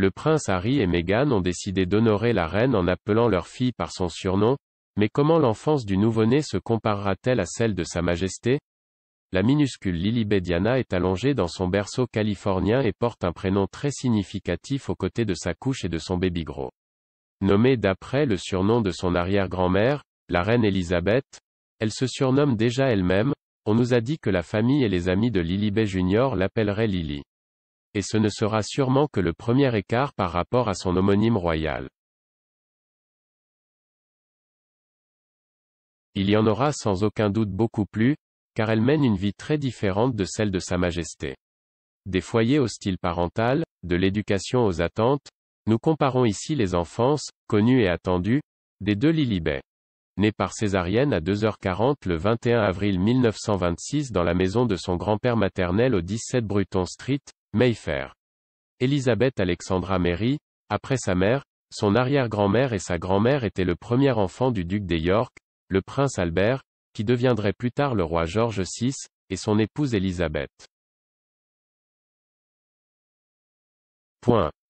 le prince Harry et Meghan ont décidé d'honorer la reine en appelant leur fille par son surnom, mais comment l'enfance du nouveau-né se comparera-t-elle à celle de Sa Majesté La minuscule Diana est allongée dans son berceau californien et porte un prénom très significatif aux côtés de sa couche et de son baby-gros. Nommée d'après le surnom de son arrière-grand-mère, la reine Elisabeth, elle se surnomme déjà elle-même, on nous a dit que la famille et les amis de Lilibet Junior l'appelleraient Lily et ce ne sera sûrement que le premier écart par rapport à son homonyme royal. Il y en aura sans aucun doute beaucoup plus, car elle mène une vie très différente de celle de Sa Majesté. Des foyers au style parental, de l'éducation aux attentes, nous comparons ici les enfances, connues et attendues, des deux Lilibet. Née par césarienne à 2h40 le 21 avril 1926 dans la maison de son grand-père maternel au 17 Bruton Street, Mayfair. Elisabeth Alexandra Mary, après sa mère, son arrière-grand-mère et sa grand-mère étaient le premier enfant du duc des York, le prince Albert, qui deviendrait plus tard le roi George VI, et son épouse Elisabeth.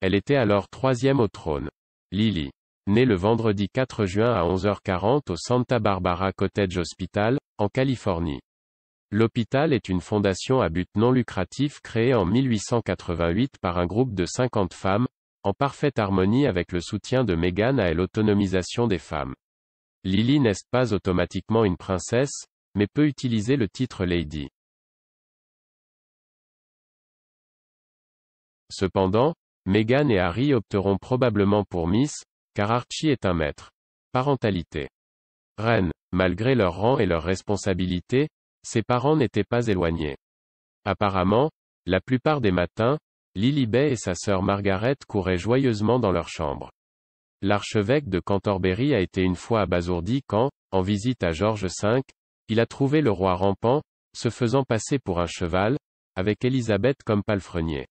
Elle était alors troisième au trône. Lily. Née le vendredi 4 juin à 11h40 au Santa Barbara Cottage Hospital, en Californie. L'hôpital est une fondation à but non lucratif créée en 1888 par un groupe de 50 femmes, en parfaite harmonie avec le soutien de Meghan à l'autonomisation des femmes. Lily n'est pas automatiquement une princesse, mais peut utiliser le titre Lady. Cependant, Meghan et Harry opteront probablement pour Miss, car Archie est un maître. Parentalité. Reine, malgré leur rang et leurs responsabilités, ses parents n'étaient pas éloignés. Apparemment, la plupart des matins, Lilibet et sa sœur Margaret couraient joyeusement dans leur chambre. L'archevêque de Cantorbéry a été une fois abasourdi quand, en visite à George V, il a trouvé le roi rampant, se faisant passer pour un cheval, avec Élisabeth comme palefrenier.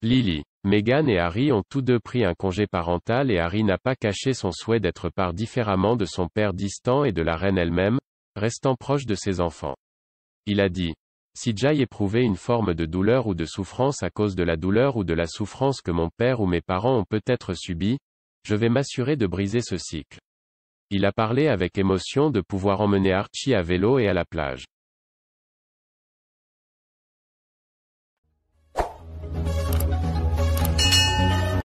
Lily. Meghan et Harry ont tous deux pris un congé parental et Harry n'a pas caché son souhait d'être part différemment de son père distant et de la reine elle-même, restant proche de ses enfants. Il a dit. Si Jai éprouvait une forme de douleur ou de souffrance à cause de la douleur ou de la souffrance que mon père ou mes parents ont peut-être subi, je vais m'assurer de briser ce cycle. Il a parlé avec émotion de pouvoir emmener Archie à vélo et à la plage.